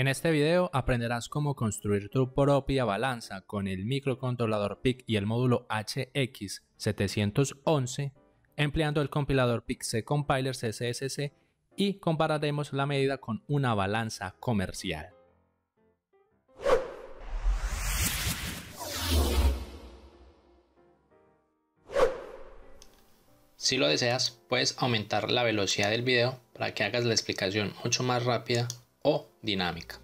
En este video aprenderás cómo construir tu propia balanza con el microcontrolador PIC y el módulo HX711 empleando el compilador PIC C Compiler CSSC y compararemos la medida con una balanza comercial. Si lo deseas, puedes aumentar la velocidad del video para que hagas la explicación mucho más rápida o dinámica.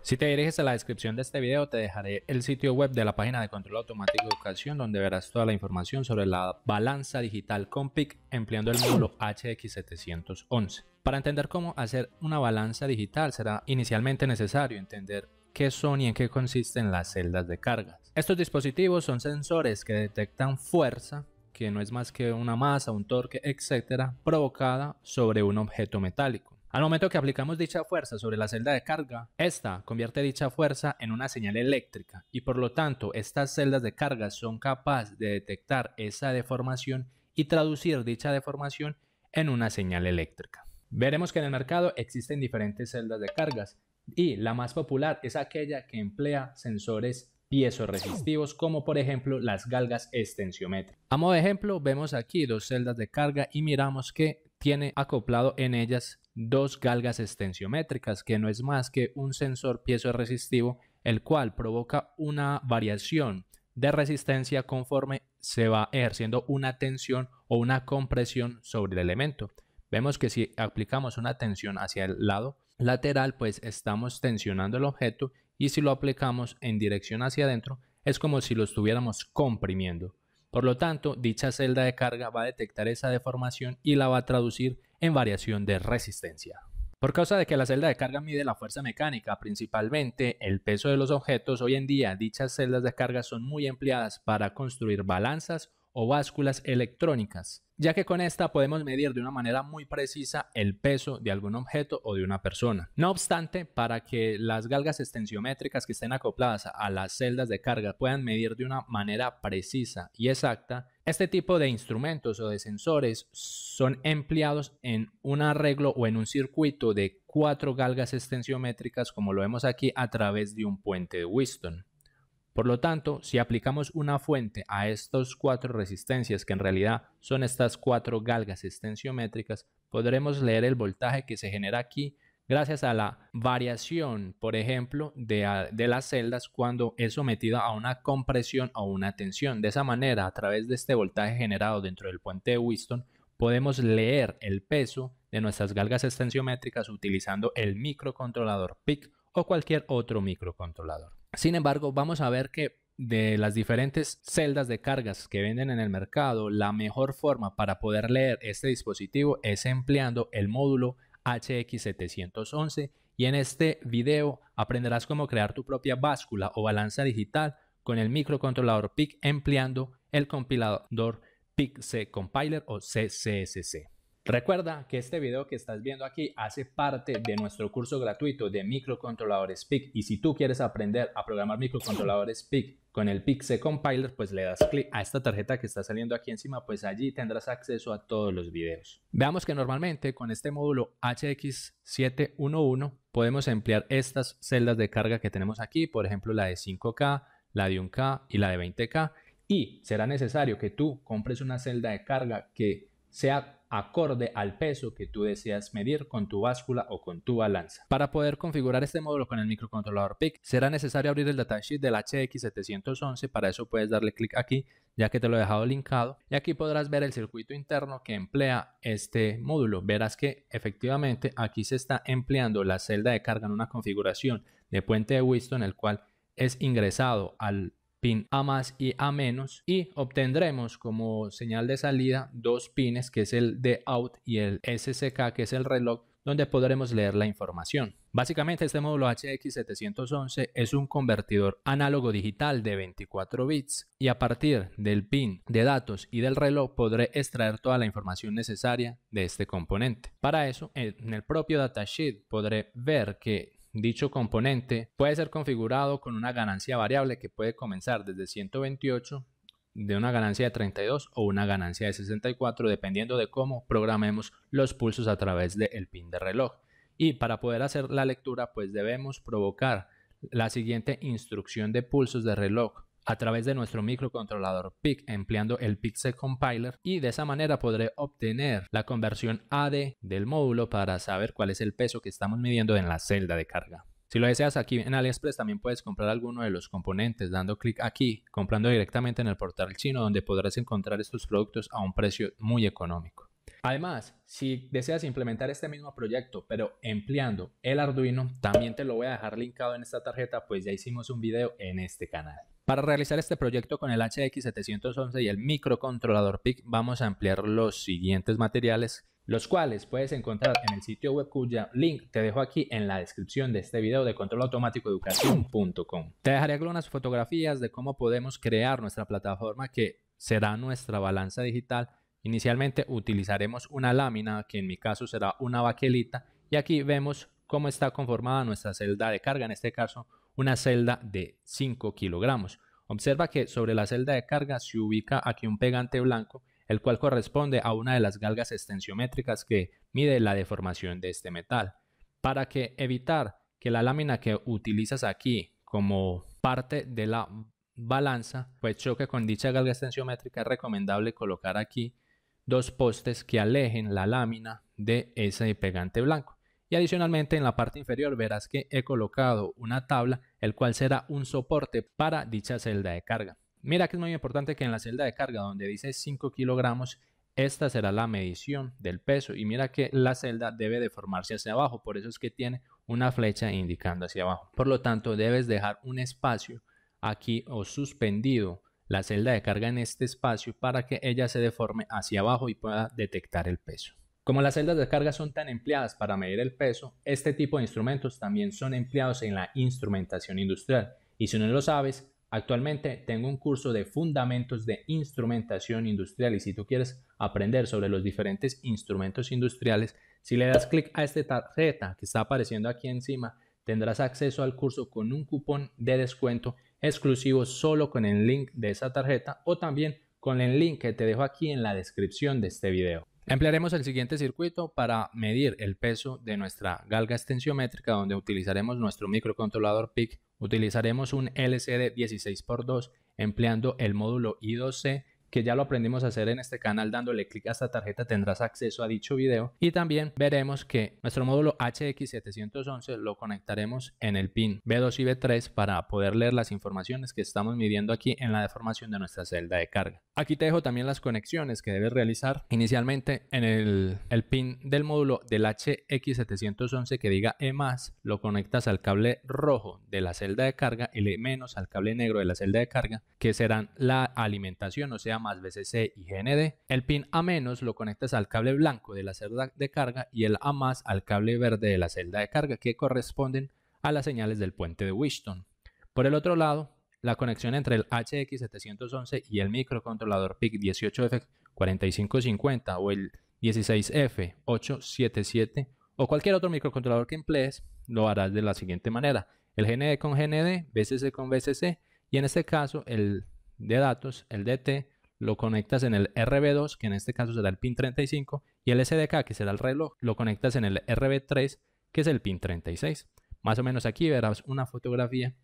Si te diriges a la descripción de este video te dejaré el sitio web de la página de control automático de educación donde verás toda la información sobre la balanza digital Compic empleando el módulo HX711. Para entender cómo hacer una balanza digital será inicialmente necesario entender qué son y en qué consisten las celdas de cargas. Estos dispositivos son sensores que detectan fuerza que no es más que una masa, un torque, etcétera, provocada sobre un objeto metálico. Al momento que aplicamos dicha fuerza sobre la celda de carga, esta convierte dicha fuerza en una señal eléctrica y por lo tanto estas celdas de carga son capaces de detectar esa deformación y traducir dicha deformación en una señal eléctrica. Veremos que en el mercado existen diferentes celdas de cargas y la más popular es aquella que emplea sensores resistivos como por ejemplo las galgas extensiométricas. A modo de ejemplo vemos aquí dos celdas de carga y miramos que tiene acoplado en ellas dos galgas extensiométricas que no es más que un sensor piezo resistivo el cual provoca una variación de resistencia conforme se va ejerciendo una tensión o una compresión sobre el elemento. Vemos que si aplicamos una tensión hacia el lado lateral, pues estamos tensionando el objeto y si lo aplicamos en dirección hacia adentro es como si lo estuviéramos comprimiendo. Por lo tanto, dicha celda de carga va a detectar esa deformación y la va a traducir en variación de resistencia. Por causa de que la celda de carga mide la fuerza mecánica, principalmente el peso de los objetos, hoy en día dichas celdas de carga son muy empleadas para construir balanzas o básculas electrónicas, ya que con esta podemos medir de una manera muy precisa el peso de algún objeto o de una persona. No obstante, para que las galgas extensiométricas que estén acopladas a las celdas de carga puedan medir de una manera precisa y exacta, este tipo de instrumentos o de sensores son empleados en un arreglo o en un circuito de cuatro galgas extensiométricas como lo vemos aquí a través de un puente de Winston. Por lo tanto, si aplicamos una fuente a estas cuatro resistencias, que en realidad son estas cuatro galgas extensiométricas, podremos leer el voltaje que se genera aquí gracias a la variación, por ejemplo, de, las celdas cuando es sometida a una compresión o una tensión. De esa manera, a través de este voltaje generado dentro del puente de Winston, podemos leer el peso de nuestras galgas extensiométricas utilizando el microcontrolador PIC o cualquier otro microcontrolador. Sin embargo, vamos a ver que de las diferentes celdas de cargas que venden en el mercado, la mejor forma para poder leer este dispositivo es empleando el módulo HX711 y en este video aprenderás cómo crear tu propia báscula o balanza digital con el microcontrolador PIC empleando el compilador PIC-C Compiler o CCSC. Recuerda que este video que estás viendo aquí hace parte de nuestro curso gratuito de microcontroladores PIC y si tú quieres aprender a programar microcontroladores PIC con el PIC Compiler, pues le das clic a esta tarjeta que está saliendo aquí encima, pues allí tendrás acceso a todos los videos. Veamos que normalmente con este módulo HX711 podemos emplear estas celdas de carga que tenemos aquí, por ejemplo la de 5K, la de 1K y la de 20K y será necesario que tú compres una celda de carga que sea acorde al peso que tú deseas medir con tu báscula o con tu balanza. Para poder configurar este módulo con el microcontrolador PIC, será necesario abrir el datasheet del HX711, para eso puedes darle clic aquí, ya que te lo he dejado linkado, y aquí podrás ver el circuito interno que emplea este módulo. Verás que efectivamente aquí se está empleando la celda de carga en una configuración de puente de en el cual es ingresado al pin a más y a menos y obtendremos como señal de salida dos pines que es el de out y el SSK que es el reloj donde podremos leer la información. Básicamente este módulo HX711 es un convertidor análogo digital de 24 bits y a partir del pin de datos y del reloj podré extraer toda la información necesaria de este componente. Para eso en el propio datasheet podré ver que Dicho componente puede ser configurado con una ganancia variable que puede comenzar desde 128, de una ganancia de 32 o una ganancia de 64, dependiendo de cómo programemos los pulsos a través del pin de reloj. Y para poder hacer la lectura, pues debemos provocar la siguiente instrucción de pulsos de reloj a través de nuestro microcontrolador PIC empleando el Pixel Compiler y de esa manera podré obtener la conversión AD del módulo para saber cuál es el peso que estamos midiendo en la celda de carga. Si lo deseas aquí en AliExpress también puedes comprar alguno de los componentes dando clic aquí, comprando directamente en el portal chino donde podrás encontrar estos productos a un precio muy económico. Además, si deseas implementar este mismo proyecto pero empleando el Arduino, también te lo voy a dejar linkado en esta tarjeta pues ya hicimos un video en este canal. Para realizar este proyecto con el HX711 y el microcontrolador PIC vamos a ampliar los siguientes materiales, los cuales puedes encontrar en el sitio web cuya link te dejo aquí en la descripción de este video de controlautomaticoeducacion.com Te dejaré algunas fotografías de cómo podemos crear nuestra plataforma que será nuestra balanza digital. Inicialmente utilizaremos una lámina que en mi caso será una baquelita y aquí vemos cómo está conformada nuestra celda de carga, en este caso una celda de 5 kilogramos. Observa que sobre la celda de carga se ubica aquí un pegante blanco, el cual corresponde a una de las galgas extensiométricas que mide la deformación de este metal. Para que evitar que la lámina que utilizas aquí como parte de la balanza pues choque con dicha galga extensiométrica, es recomendable colocar aquí dos postes que alejen la lámina de ese pegante blanco. Y adicionalmente en la parte inferior verás que he colocado una tabla, el cual será un soporte para dicha celda de carga. Mira que es muy importante que en la celda de carga donde dice 5 kilogramos, esta será la medición del peso y mira que la celda debe deformarse hacia abajo, por eso es que tiene una flecha indicando hacia abajo. Por lo tanto, debes dejar un espacio aquí o suspendido la celda de carga en este espacio para que ella se deforme hacia abajo y pueda detectar el peso. Como las celdas de carga son tan empleadas para medir el peso, este tipo de instrumentos también son empleados en la instrumentación industrial. Y si no lo sabes, actualmente tengo un curso de fundamentos de instrumentación industrial y si tú quieres aprender sobre los diferentes instrumentos industriales, si le das clic a esta tarjeta que está apareciendo aquí encima, tendrás acceso al curso con un cupón de descuento exclusivo solo con el link de esa tarjeta o también con el link que te dejo aquí en la descripción de este video. Emplearemos el siguiente circuito para medir el peso de nuestra galga extensiométrica donde utilizaremos nuestro microcontrolador PIC. Utilizaremos un LCD 16x2 empleando el módulo I2C que ya lo aprendimos a hacer en este canal dándole clic a esta tarjeta tendrás acceso a dicho video y también veremos que nuestro módulo HX711 lo conectaremos en el pin B2 y B3 para poder leer las informaciones que estamos midiendo aquí en la deformación de nuestra celda de carga. Aquí te dejo también las conexiones que debes realizar inicialmente en el, el pin del módulo del HX711 que diga E+, lo conectas al cable rojo de la celda de carga y E- menos al cable negro de la celda de carga que serán la alimentación o sea más VCC y GND. El pin A- lo conectas al cable blanco de la celda de carga y el A al cable verde de la celda de carga que corresponden a las señales del puente de Wishton. Por el otro lado, la conexión entre el HX711 y el microcontrolador PIC 18F4550 o el 16F877 o cualquier otro microcontrolador que emplees, lo harás de la siguiente manera. El GND con GND, BCC con BCC y en este caso el de datos, el DT lo conectas en el RB2, que en este caso será el pin 35, y el SDK, que será el reloj, lo conectas en el RB3, que es el pin 36. Más o menos aquí verás una fotografía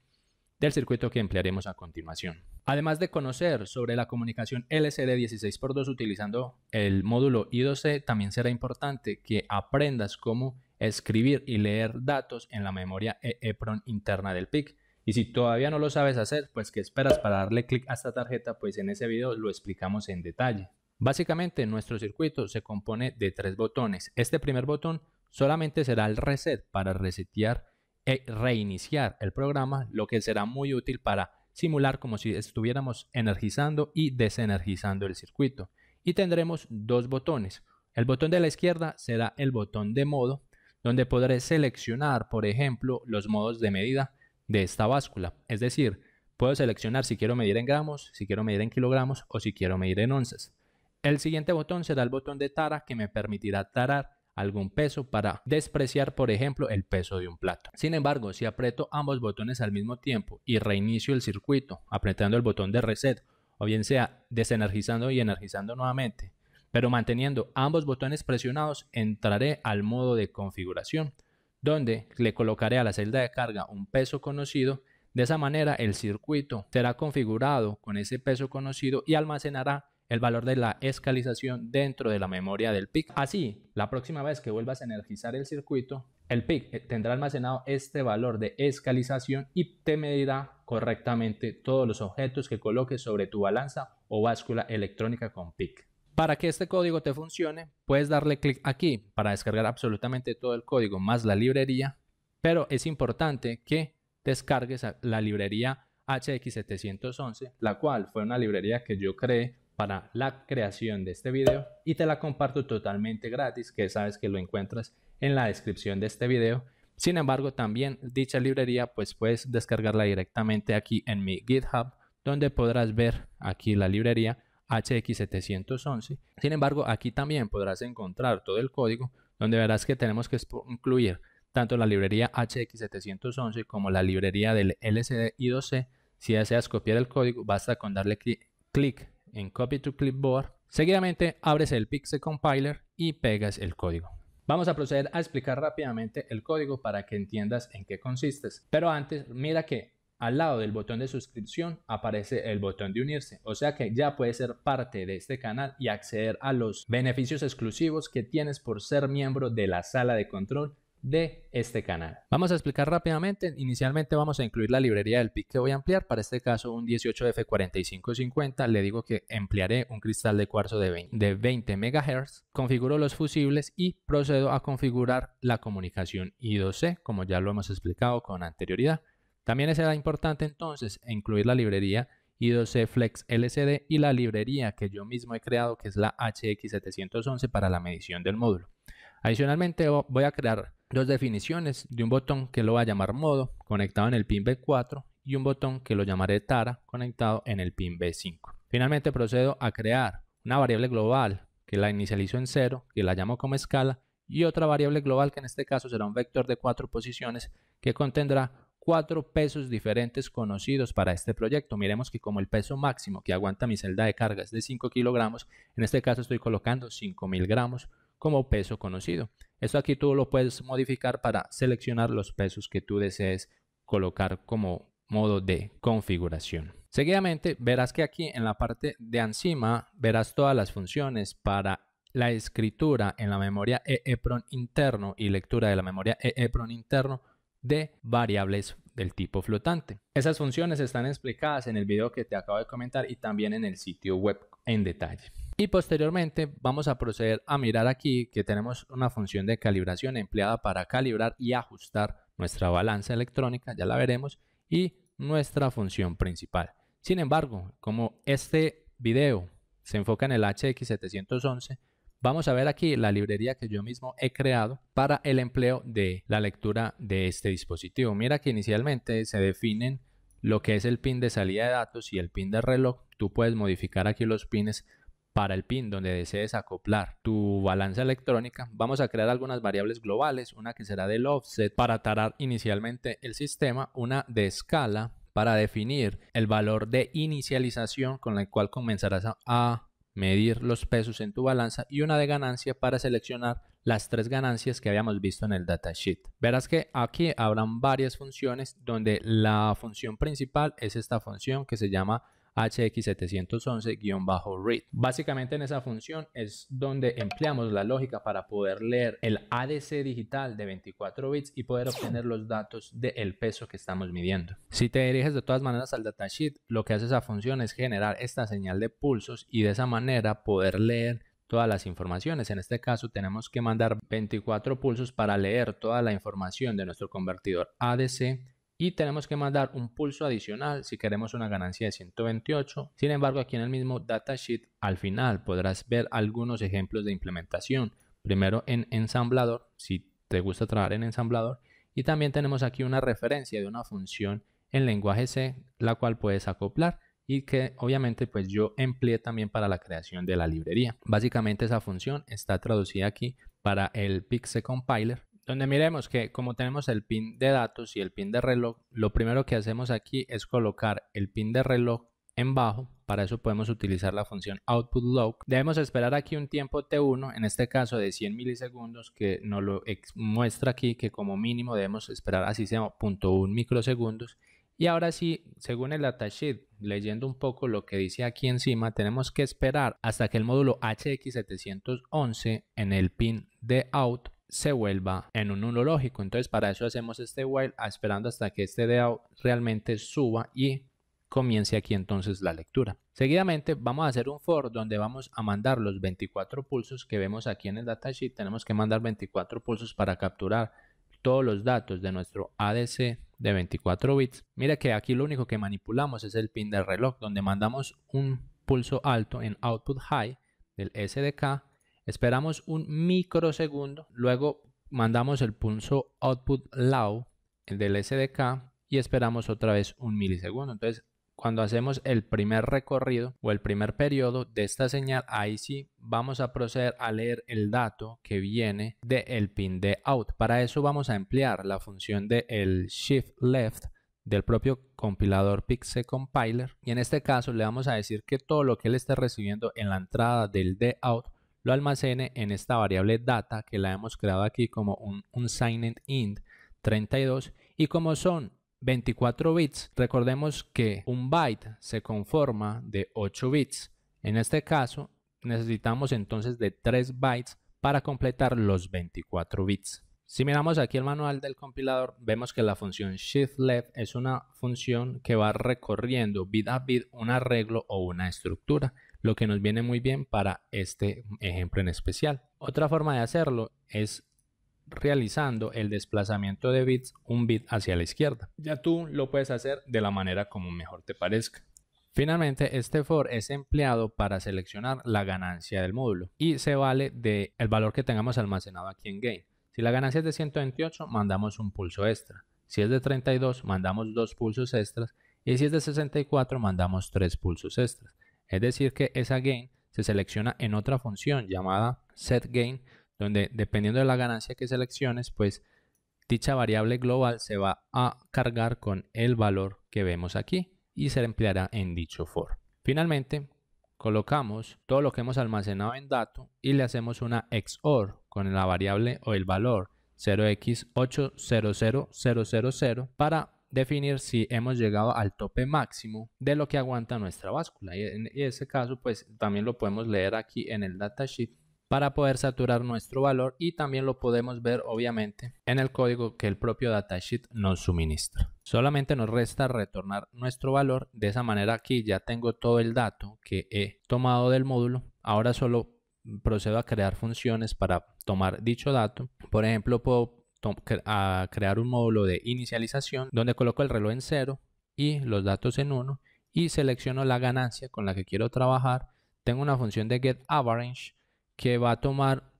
del circuito que emplearemos a continuación. Además de conocer sobre la comunicación LCD 16x2 utilizando el módulo I2C, también será importante que aprendas cómo escribir y leer datos en la memoria EEPROM interna del PIC y si todavía no lo sabes hacer, pues ¿qué esperas para darle clic a esta tarjeta? Pues en ese video lo explicamos en detalle. Básicamente nuestro circuito se compone de tres botones. Este primer botón solamente será el reset para resetear e reiniciar el programa, lo que será muy útil para simular como si estuviéramos energizando y desenergizando el circuito. Y tendremos dos botones. El botón de la izquierda será el botón de modo, donde podré seleccionar, por ejemplo, los modos de medida de esta báscula. Es decir, puedo seleccionar si quiero medir en gramos, si quiero medir en kilogramos o si quiero medir en onzas. El siguiente botón será el botón de tara que me permitirá tarar algún peso para despreciar, por ejemplo, el peso de un plato. Sin embargo, si aprieto ambos botones al mismo tiempo y reinicio el circuito apretando el botón de reset o bien sea desenergizando y energizando nuevamente, pero manteniendo ambos botones presionados entraré al modo de configuración donde le colocaré a la celda de carga un peso conocido. De esa manera el circuito será configurado con ese peso conocido y almacenará el valor de la escalización dentro de la memoria del PIC. Así, la próxima vez que vuelvas a energizar el circuito, el PIC eh, tendrá almacenado este valor de escalización y te medirá correctamente todos los objetos que coloques sobre tu balanza o báscula electrónica con PIC. Para que este código te funcione, puedes darle clic aquí para descargar absolutamente todo el código más la librería, pero es importante que descargues la librería HX711, la cual fue una librería que yo creé para la creación de este video y te la comparto totalmente gratis, que sabes que lo encuentras en la descripción de este video. Sin embargo, también dicha librería pues puedes descargarla directamente aquí en mi GitHub, donde podrás ver aquí la librería HX711. Sin embargo, aquí también podrás encontrar todo el código donde verás que tenemos que incluir tanto la librería HX711 como la librería del LCD I2C. Si deseas copiar el código, basta con darle clic en Copy to Clipboard. Seguidamente abres el Pixel Compiler y pegas el código. Vamos a proceder a explicar rápidamente el código para que entiendas en qué consiste. Pero antes, mira que al lado del botón de suscripción aparece el botón de unirse, o sea que ya puedes ser parte de este canal y acceder a los beneficios exclusivos que tienes por ser miembro de la sala de control de este canal. Vamos a explicar rápidamente, inicialmente vamos a incluir la librería del PIC que voy a ampliar, para este caso un 18F4550, le digo que emplearé un cristal de cuarzo de 20, de 20 MHz, configuro los fusibles y procedo a configurar la comunicación I2C, como ya lo hemos explicado con anterioridad. También será importante entonces incluir la librería I2C Flex LCD y la librería que yo mismo he creado que es la HX711 para la medición del módulo. Adicionalmente voy a crear dos definiciones de un botón que lo va a llamar modo conectado en el pin B4 y un botón que lo llamaré tara conectado en el pin B5. Finalmente procedo a crear una variable global que la inicializo en 0, que la llamo como escala y otra variable global que en este caso será un vector de cuatro posiciones que contendrá cuatro pesos diferentes conocidos para este proyecto. Miremos que como el peso máximo que aguanta mi celda de carga es de 5 kilogramos, en este caso estoy colocando 5000 gramos como peso conocido. Esto aquí tú lo puedes modificar para seleccionar los pesos que tú desees colocar como modo de configuración. Seguidamente verás que aquí en la parte de encima verás todas las funciones para la escritura en la memoria EEPROM interno y lectura de la memoria EEPROM interno de variables del tipo flotante. Esas funciones están explicadas en el video que te acabo de comentar y también en el sitio web en detalle. Y posteriormente vamos a proceder a mirar aquí que tenemos una función de calibración empleada para calibrar y ajustar nuestra balanza electrónica, ya la veremos, y nuestra función principal. Sin embargo, como este video se enfoca en el HX711, Vamos a ver aquí la librería que yo mismo he creado para el empleo de la lectura de este dispositivo. Mira que inicialmente se definen lo que es el pin de salida de datos y el pin de reloj. Tú puedes modificar aquí los pines para el pin donde desees acoplar tu balanza electrónica, vamos a crear algunas variables globales, una que será del offset para tarar inicialmente el sistema, una de escala para definir el valor de inicialización con el cual comenzarás a medir los pesos en tu balanza y una de ganancia para seleccionar las tres ganancias que habíamos visto en el datasheet. Verás que aquí habrán varias funciones donde la función principal es esta función que se llama HX711-READ. Básicamente en esa función es donde empleamos la lógica para poder leer el ADC digital de 24 bits y poder obtener los datos del peso que estamos midiendo. Si te diriges de todas maneras al datasheet, lo que hace esa función es generar esta señal de pulsos y de esa manera poder leer todas las informaciones. En este caso tenemos que mandar 24 pulsos para leer toda la información de nuestro convertidor ADC y tenemos que mandar un pulso adicional si queremos una ganancia de 128. Sin embargo, aquí en el mismo datasheet al final podrás ver algunos ejemplos de implementación. Primero en ensamblador, si te gusta trabajar en ensamblador. Y también tenemos aquí una referencia de una función en lenguaje C, la cual puedes acoplar y que obviamente pues yo empleé también para la creación de la librería. Básicamente esa función está traducida aquí para el Pixel Compiler donde miremos que como tenemos el pin de datos y el pin de reloj, lo primero que hacemos aquí es colocar el pin de reloj en bajo. Para eso podemos utilizar la función output log. Debemos esperar aquí un tiempo T1, en este caso de 100 milisegundos, que nos lo muestra aquí que como mínimo debemos esperar así sea 0.1 microsegundos. Y ahora sí, según el datasheet, leyendo un poco lo que dice aquí encima, tenemos que esperar hasta que el módulo HX711 en el pin de out se vuelva en un nulo lógico. Entonces para eso hacemos este while ah, esperando hasta que este DAO realmente suba y comience aquí entonces la lectura. Seguidamente vamos a hacer un for donde vamos a mandar los 24 pulsos que vemos aquí en el datasheet. Tenemos que mandar 24 pulsos para capturar todos los datos de nuestro ADC de 24 bits. Mira que aquí lo único que manipulamos es el pin del reloj donde mandamos un pulso alto en output high del SDK Esperamos un microsegundo, luego mandamos el pulso output low del SDK y esperamos otra vez un milisegundo. Entonces, cuando hacemos el primer recorrido o el primer periodo de esta señal, ahí sí vamos a proceder a leer el dato que viene del pin de out. Para eso vamos a emplear la función del el shift left del propio compilador Pixel Compiler y en este caso le vamos a decir que todo lo que él esté recibiendo en la entrada del de out lo almacene en esta variable data que la hemos creado aquí como un unsigned int 32 y como son 24 bits, recordemos que un byte se conforma de 8 bits. En este caso, necesitamos entonces de 3 bytes para completar los 24 bits. Si miramos aquí el manual del compilador, vemos que la función shift left es una función que va recorriendo bit a bit un arreglo o una estructura lo que nos viene muy bien para este ejemplo en especial. Otra forma de hacerlo es realizando el desplazamiento de bits un bit hacia la izquierda. Ya tú lo puedes hacer de la manera como mejor te parezca. Finalmente, este for es empleado para seleccionar la ganancia del módulo y se vale del el valor que tengamos almacenado aquí en gain. Si la ganancia es de 128, mandamos un pulso extra. Si es de 32, mandamos dos pulsos extras. Y si es de 64, mandamos tres pulsos extras. Es decir, que esa gain se selecciona en otra función llamada set gain, donde dependiendo de la ganancia que selecciones, pues dicha variable global se va a cargar con el valor que vemos aquí y se empleará en dicho for. Finalmente, colocamos todo lo que hemos almacenado en dato y le hacemos una XOR con la variable o el valor 0x800000 para definir si hemos llegado al tope máximo de lo que aguanta nuestra báscula. Y en ese caso, pues también lo podemos leer aquí en el datasheet para poder saturar nuestro valor y también lo podemos ver obviamente en el código que el propio datasheet nos suministra. Solamente nos resta retornar nuestro valor, de esa manera aquí ya tengo todo el dato que he tomado del módulo, ahora solo procedo a crear funciones para tomar dicho dato. Por ejemplo, puedo a crear un módulo de inicialización donde coloco el reloj en 0 y los datos en 1 y selecciono la ganancia con la que quiero trabajar. Tengo una función de getAverage que va a tomar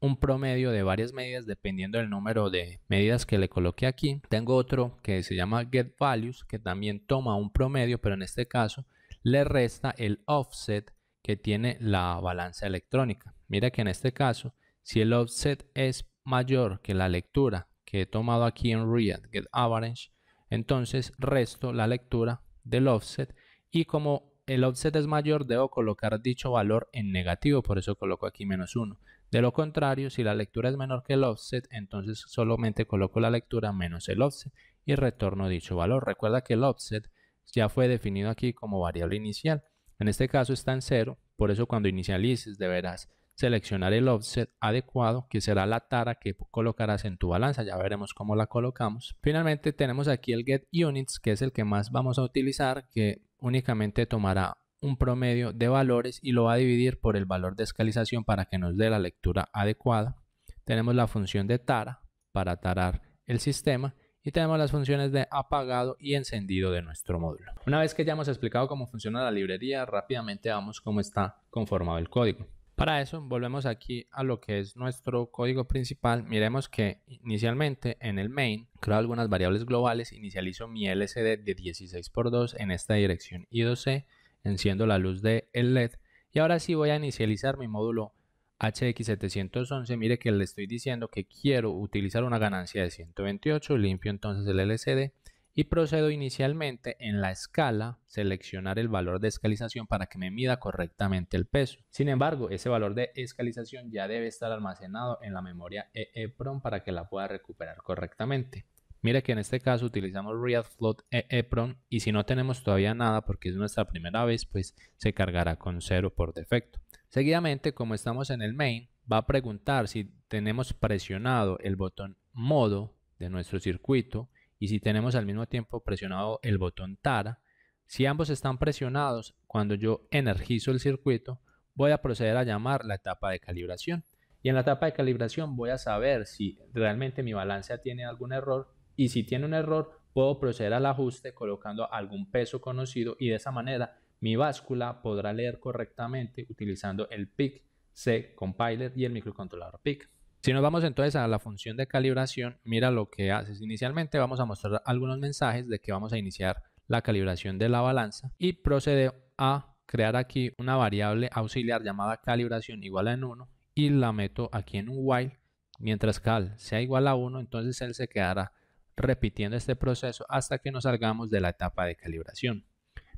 un promedio de varias medidas dependiendo del número de medidas que le coloque aquí. Tengo otro que se llama values que también toma un promedio, pero en este caso le resta el offset que tiene la balanza electrónica. Mira que en este caso, si el offset es mayor que la lectura que he tomado aquí en read Get Average, entonces resto la lectura del offset y como el offset es mayor debo colocar dicho valor en negativo, por eso coloco aquí menos 1. De lo contrario, si la lectura es menor que el offset, entonces solamente coloco la lectura menos el offset y retorno dicho valor. Recuerda que el offset ya fue definido aquí como variable inicial. En este caso está en 0, por eso cuando inicialices deberás seleccionar el offset adecuado que será la tara que colocarás en tu balanza ya veremos cómo la colocamos finalmente tenemos aquí el get units que es el que más vamos a utilizar que únicamente tomará un promedio de valores y lo va a dividir por el valor de escalización para que nos dé la lectura adecuada tenemos la función de tara para tarar el sistema y tenemos las funciones de apagado y encendido de nuestro módulo. Una vez que ya hemos explicado cómo funciona la librería, rápidamente vamos cómo está conformado el código. Para eso volvemos aquí a lo que es nuestro código principal. Miremos que inicialmente en el main creo algunas variables globales, inicializo mi LCD de 16x2 en esta dirección I2C, e, enciendo la luz del LED y ahora sí voy a inicializar mi módulo HX711. Mire que le estoy diciendo que quiero utilizar una ganancia de 128, limpio entonces el LCD y procedo inicialmente en la escala seleccionar el valor de escalización para que me mida correctamente el peso. Sin embargo, ese valor de escalización ya debe estar almacenado en la memoria EEPROM para que la pueda recuperar correctamente. Mira que en este caso utilizamos read Float EEPROM y si no tenemos todavía nada porque es nuestra primera vez, pues se cargará con cero por defecto. Seguidamente, como estamos en el main, va a preguntar si tenemos presionado el botón modo de nuestro circuito y si tenemos al mismo tiempo presionado el botón TARA, si ambos están presionados, cuando yo energizo el circuito, voy a proceder a llamar la etapa de calibración. Y en la etapa de calibración voy a saber si realmente mi balanza tiene algún error y si tiene un error, puedo proceder al ajuste colocando algún peso conocido y de esa manera mi báscula podrá leer correctamente utilizando el PIC, C Compiler y el microcontrolador PIC. Si nos vamos entonces a la función de calibración, mira lo que haces. Inicialmente vamos a mostrar algunos mensajes de que vamos a iniciar la calibración de la balanza y procede a crear aquí una variable auxiliar llamada calibración igual a en 1 y la meto aquí en un while. Mientras cal sea igual a 1, entonces él se quedará repitiendo este proceso hasta que nos salgamos de la etapa de calibración.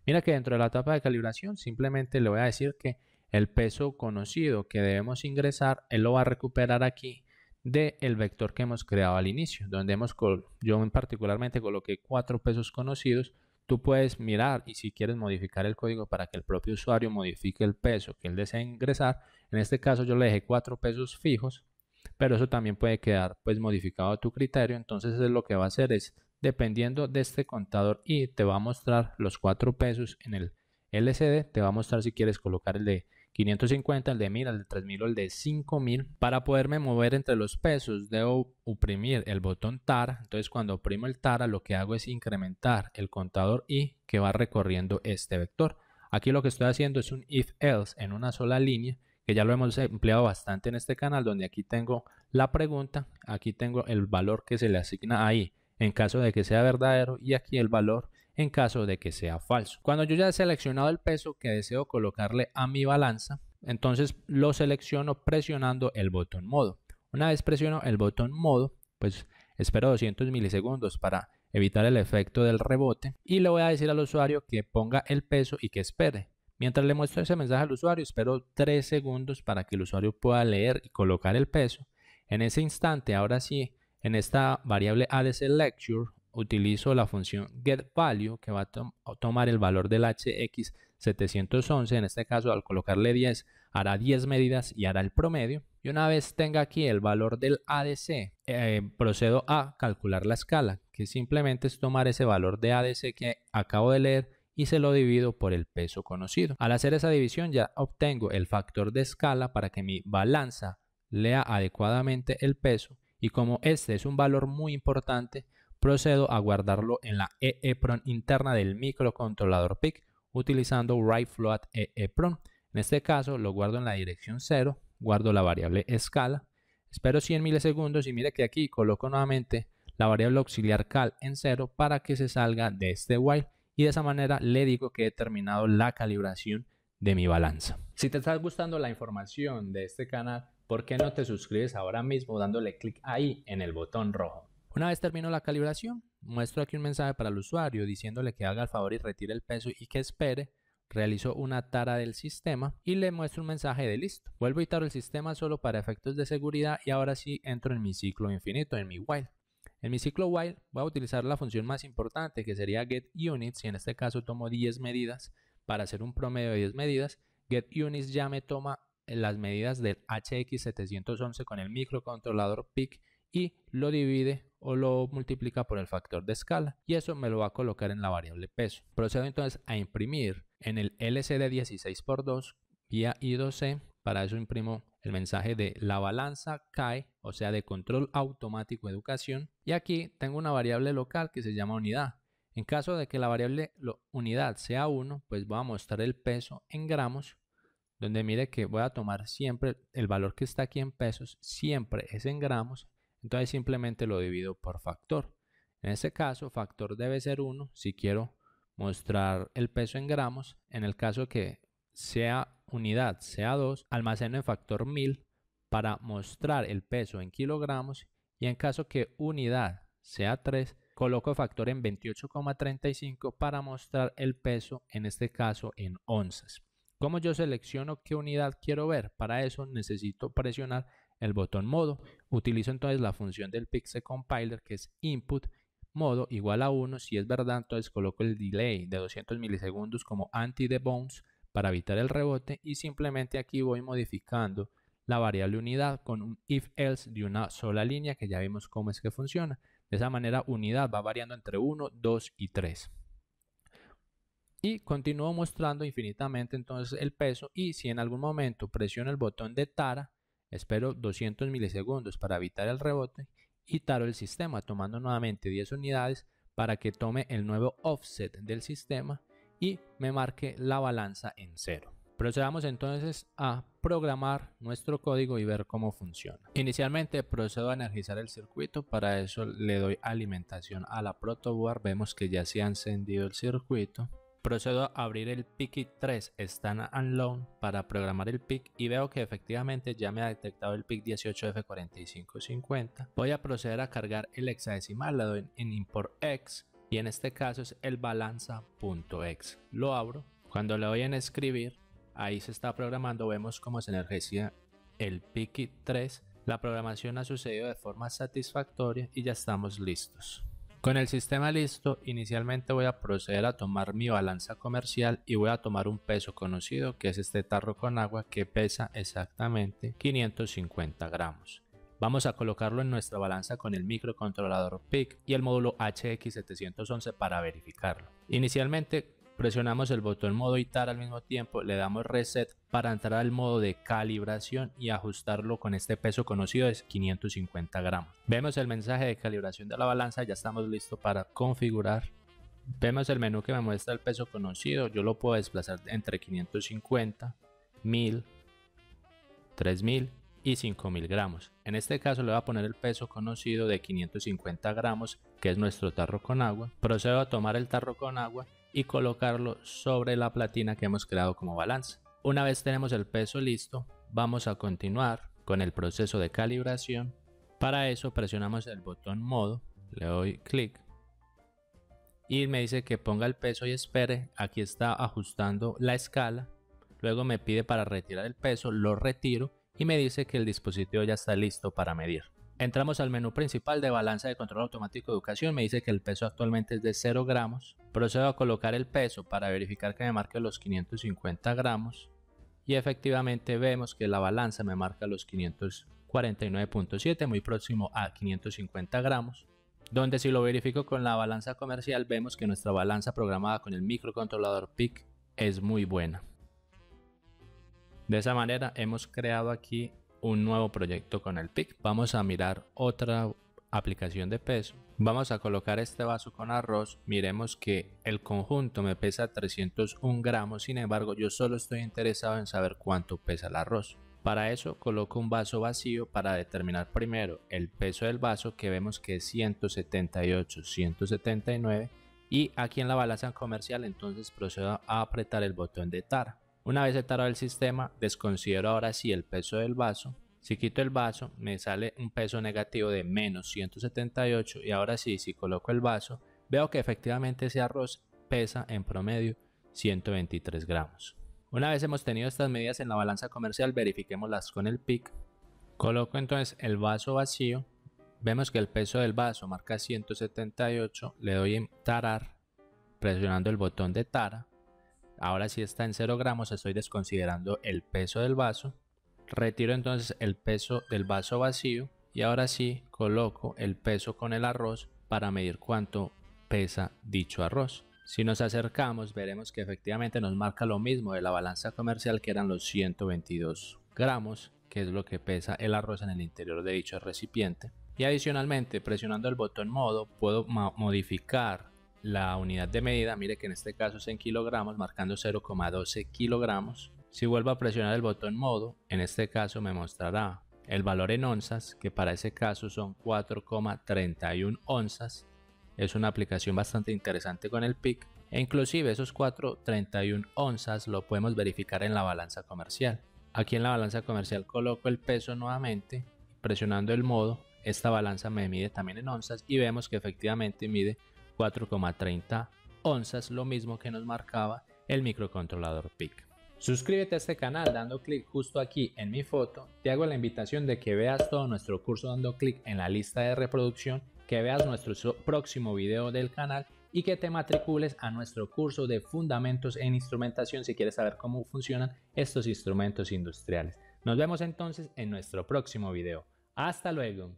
Mira que dentro de la etapa de calibración simplemente le voy a decir que el peso conocido que debemos ingresar, él lo va a recuperar aquí del el vector que hemos creado al inicio, donde hemos, yo en particularmente coloqué cuatro pesos conocidos. Tú puedes mirar y si quieres modificar el código para que el propio usuario modifique el peso que él desea ingresar. En este caso yo le dejé cuatro pesos fijos, pero eso también puede quedar pues modificado a tu criterio. Entonces lo que va a hacer es, dependiendo de este contador y te va a mostrar los cuatro pesos en el LCD, te va a mostrar si quieres colocar el de 550, el de 1000, el de 3000 o el de 5000. Para poderme mover entre los pesos debo oprimir el botón TAR. Entonces cuando oprimo el TAR lo que hago es incrementar el contador i que va recorriendo este vector. Aquí lo que estoy haciendo es un if else en una sola línea que ya lo hemos empleado bastante en este canal donde aquí tengo la pregunta, aquí tengo el valor que se le asigna ahí en caso de que sea verdadero y aquí el valor en caso de que sea falso. Cuando yo ya he seleccionado el peso que deseo colocarle a mi balanza, entonces lo selecciono presionando el botón modo. Una vez presiono el botón modo, pues espero 200 milisegundos para evitar el efecto del rebote y le voy a decir al usuario que ponga el peso y que espere. Mientras le muestro ese mensaje al usuario, espero 3 segundos para que el usuario pueda leer y colocar el peso. En ese instante, ahora sí, en esta variable Lecture, utilizo la función getValue que va a, tomar el valor del HX711, en este caso al colocarle 10 hará 10 medidas y hará el promedio. Y una vez tenga aquí el valor del ADC, eh, procedo a calcular la escala, que simplemente es tomar ese valor de ADC que acabo de leer y se lo divido por el peso conocido. Al hacer esa división ya obtengo el factor de escala para que mi balanza lea adecuadamente el peso y como este es un valor muy importante, procedo a guardarlo en la EEPROM interna del microcontrolador PIC utilizando write float EEPROM. En este caso lo guardo en la dirección 0, guardo la variable escala, espero 100 milisegundos y mire que aquí coloco nuevamente la variable auxiliar cal en 0 para que se salga de este while y de esa manera le digo que he terminado la calibración de mi balanza. Si te está gustando la información de este canal, ¿por qué no te suscribes ahora mismo dándole clic ahí en el botón rojo? Una vez termino la calibración, muestro aquí un mensaje para el usuario diciéndole que haga el favor y retire el peso y que espere. Realizo una tara del sistema y le muestro un mensaje de listo. Vuelvo a editar el sistema solo para efectos de seguridad y ahora sí entro en mi ciclo infinito, en mi while. En mi ciclo while voy a utilizar la función más importante que sería get y en este caso tomo 10 medidas. Para hacer un promedio de 10 medidas, get ya me toma las medidas del HX711 con el microcontrolador PIC y lo divide o lo multiplica por el factor de escala y eso me lo va a colocar en la variable peso. Procedo entonces a imprimir en el LCD 16x2 vía I2C, para eso imprimo el mensaje de la balanza CAE, o sea de control automático educación y aquí tengo una variable local que se llama unidad. En caso de que la variable unidad sea 1, pues voy a mostrar el peso en gramos, donde mire que voy a tomar siempre el valor que está aquí en pesos, siempre es en gramos entonces simplemente lo divido por factor. En este caso, factor debe ser 1 si quiero mostrar el peso en gramos. En el caso que sea unidad, sea 2, almaceno en factor 1000 para mostrar el peso en kilogramos. Y en caso que unidad sea 3, coloco factor en 28,35 para mostrar el peso, en este caso en onzas. ¿Cómo yo selecciono qué unidad quiero ver? Para eso necesito presionar el botón modo. Utilizo entonces la función del Pixel Compiler que es input modo igual a 1. Si es verdad, entonces coloco el delay de 200 milisegundos como anti bones para evitar el rebote y simplemente aquí voy modificando la variable unidad con un if else de una sola línea que ya vimos cómo es que funciona. De esa manera unidad va variando entre 1, 2 y 3. Y continúo mostrando infinitamente entonces el peso y si en algún momento presiono el botón de tara, Espero 200 milisegundos para evitar el rebote y taro el sistema tomando nuevamente 10 unidades para que tome el nuevo offset del sistema y me marque la balanza en cero. Procedamos entonces a programar nuestro código y ver cómo funciona. Inicialmente procedo a energizar el circuito, para eso le doy alimentación a la protoboard, vemos que ya se ha encendido el circuito. Procedo a abrir el PICI 3 Stand Alone para programar el PIC y veo que efectivamente ya me ha detectado el PIC 18F4550. Voy a proceder a cargar el hexadecimal, le doy en import x y en este caso es el balanza.x. Lo abro. Cuando le doy en escribir, ahí se está programando, vemos cómo se energía el PICI 3. La programación ha sucedido de forma satisfactoria y ya estamos listos. Con el sistema listo, inicialmente voy a proceder a tomar mi balanza comercial y voy a tomar un peso conocido que es este tarro con agua que pesa exactamente 550 gramos. Vamos a colocarlo en nuestra balanza con el microcontrolador PIC y el módulo HX711 para verificarlo. Inicialmente Presionamos el botón modo ITAR al mismo tiempo, le damos reset para entrar al modo de calibración y ajustarlo con este peso conocido es 550 gramos. Vemos el mensaje de calibración de la balanza, ya estamos listos para configurar. Vemos el menú que me muestra el peso conocido, yo lo puedo desplazar entre 550, 1000, 3000 y 5000 gramos. En este caso le voy a poner el peso conocido de 550 gramos, que es nuestro tarro con agua. Procedo a tomar el tarro con agua y colocarlo sobre la platina que hemos creado como balance. Una vez tenemos el peso listo, vamos a continuar con el proceso de calibración. Para eso presionamos el botón modo, le doy clic y me dice que ponga el peso y espere. Aquí está ajustando la escala. Luego me pide para retirar el peso, lo retiro y me dice que el dispositivo ya está listo para medir. Entramos al menú principal de balanza de control automático de educación. Me dice que el peso actualmente es de 0 gramos. Procedo a colocar el peso para verificar que me marque los 550 gramos. Y efectivamente vemos que la balanza me marca los 549.7, muy próximo a 550 gramos. Donde si lo verifico con la balanza comercial vemos que nuestra balanza programada con el microcontrolador PIC es muy buena. De esa manera hemos creado aquí un nuevo proyecto con el PIC. Vamos a mirar otra aplicación de peso. Vamos a colocar este vaso con arroz. Miremos que el conjunto me pesa 301 gramos. Sin embargo, yo solo estoy interesado en saber cuánto pesa el arroz. Para eso coloco un vaso vacío para determinar primero el peso del vaso que vemos que es 178, 179 y aquí en la balanza comercial entonces procedo a apretar el botón de tar. Una vez tarado el sistema, desconsidero ahora sí el peso del vaso. Si quito el vaso, me sale un peso negativo de menos 178 y ahora sí, si coloco el vaso, veo que efectivamente ese arroz pesa en promedio 123 gramos. Una vez hemos tenido estas medidas en la balanza comercial, verifiquémoslas con el PIC. Coloco entonces el vaso vacío. Vemos que el peso del vaso marca 178. Le doy en tarar, presionando el botón de tara. Ahora si está en 0 gramos, estoy desconsiderando el peso del vaso. Retiro entonces el peso del vaso vacío y ahora sí coloco el peso con el arroz para medir cuánto pesa dicho arroz. Si nos acercamos veremos que efectivamente nos marca lo mismo de la balanza comercial que eran los 122 gramos, que es lo que pesa el arroz en el interior de dicho recipiente. Y adicionalmente presionando el botón modo puedo modificar la unidad de medida, mire que en este caso es en kilogramos, marcando 0,12 kilogramos. Si vuelvo a presionar el botón modo, en este caso me mostrará el valor en onzas, que para ese caso son 4,31 onzas. Es una aplicación bastante interesante con el PIC. E inclusive esos 4,31 onzas lo podemos verificar en la balanza comercial. Aquí en la balanza comercial coloco el peso nuevamente, presionando el modo, esta balanza me mide también en onzas y vemos que efectivamente mide 4,30 onzas, lo mismo que nos marcaba el microcontrolador PIC. Suscríbete a este canal dando clic justo aquí en mi foto. Te hago la invitación de que veas todo nuestro curso dando clic en la lista de reproducción, que veas nuestro próximo video del canal y que te matricules a nuestro curso de fundamentos en instrumentación si quieres saber cómo funcionan estos instrumentos industriales. Nos vemos entonces en nuestro próximo video. Hasta luego.